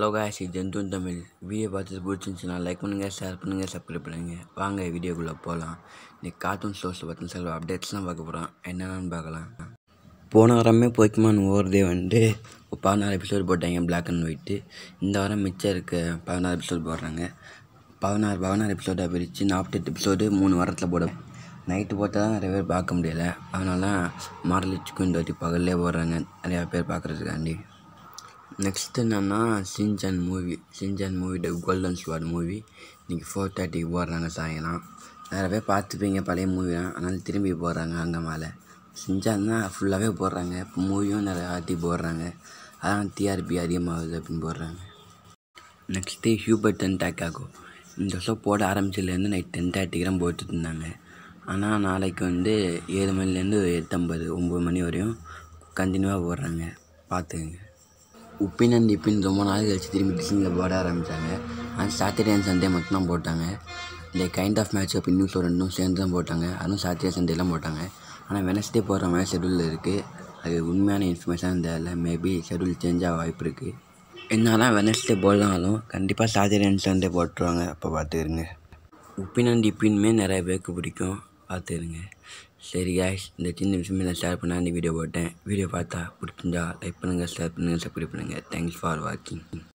hello guys இது ஜென்தூன் Tamil video பார்த்து பிடிச்சிருந்துச்சுன்னா லைக் பண்ணுங்கள் ஷேர் பண்ணுங்கள் சப்ஸ்கிரைப் பண்ணுங்கள் வாங்க வீடியோக்குள்ளே போகலாம் இன்னைக்கு கார்ட்டூன் ஸ்டோர்ஸில் பார்த்து சில அப்டேட்ஸ்லாம் பார்க்க போகிறோம் என்னென்னு பார்க்கலாம் போன வாரமே போய்க்குமான் ஓவர் டே வந்து பதினாறு எபிசோடு போட்டாங்க பிளாக் அண்ட் ஒயிட்டு இந்த வாரம் மிச்சம் இருக்க பதினாறு எபிசோடு போடுறாங்க பதினாறு பதினாறு எபிசோடாக பிரித்து நாற்பத்தெட்டு எபிசோடு மூணு வாரத்தில் போடும் நைட்டு போட்டால் தான் நிறைய பேர் பார்க்க முடியலை அதனால மாரலிச்சுக்கும் இந்த வாட்டி பகல்லே போடுறாங்க நிறையா பேர் பார்க்குறதுக்காண்டி நெக்ஸ்ட் என்னென்னா சின்ஜான் movie Shin Chan the golden sword movie இன்றைக்கி ஃபோர் தேர்ட்டிக்கு போடுறாங்க சாயங்காலம் நிறைய பேர் பார்த்துப்பீங்க பழைய மூவிலாம் அதனால் திரும்பி போடுறாங்க அங்கே மேலே சின்ஜான் தான் ஃபுல்லாகவே போடுறாங்க இப்போ மூவியும் நிறைய ஆட்டி போடுறாங்க அதான் டிஆர்பி அதிகமாகுது அப்படின்னு போடுறாங்க நெக்ஸ்ட்டு ஹியூபர்ட் அண்ட் டேக்காகோ இந்த வருஷம் போட ஆரம்பிச்சதுலேருந்து நைட் டென் தேர்ட்டிக்கு தான் போட்டு இருந்தாங்க ஆனால் நாளைக்கு வந்து ஏழு மணிலேருந்து எட்டம்பது ஒம்பது மணி வரையும் கண்டினியூவாக போடுறாங்க பார்த்துக்கங்க உப்பின் அண்ட் இப்பின் ரொம்ப நாள் கழிச்சு திரும்பி டிஸ்னியில் போட ஆரம்பித்தாங்க ஆனால் சாட்டர்டே அண்ட் சண்டே மட்டும் தான் போட்டாங்க இந்த கைண்ட் ஆஃப் மேட்ச் அப் இன்னும் ரெண்டும் சேர்ந்து தான் போட்டாங்க அதுவும் சாட்டர்டே சண்டேலாம் போட்டாங்க ஆனால் வெனஸ்டே போகிற மாதிரி ஷெடியூலில் இருக்குது அது உண்மையான இன்ஃபர்மேஷன் தெரியல மேபி ஷெடியூல் சேஞ்ச் ஆக வாய்ப்பு இருக்குது என்னன்னா வெனஸ்டே போடலாம் கண்டிப்பாக சாட்டர்டே அண்ட் சண்டே போட்டுருவாங்க அப்போ பார்த்துருங்க உப்பின் அண்ட் இப்பின்மே நிறைய பேருக்கு பிடிக்கும் பார்த்துருங்க சரி கேஷ் இந்த சின்ன விஷயமே நான் ஷேர் பண்ணால் இந்த வீடியோ போட்டேன் வீடியோ பார்த்தா பிடிச்சிருந்தா லைக் பண்ணுங்கள் ஷேர் பண்ணுங்கள் சப்ஸ்கிரைப் பண்ணுங்கள் தேங்க்ஸ் ஃபார் வாட்சிங்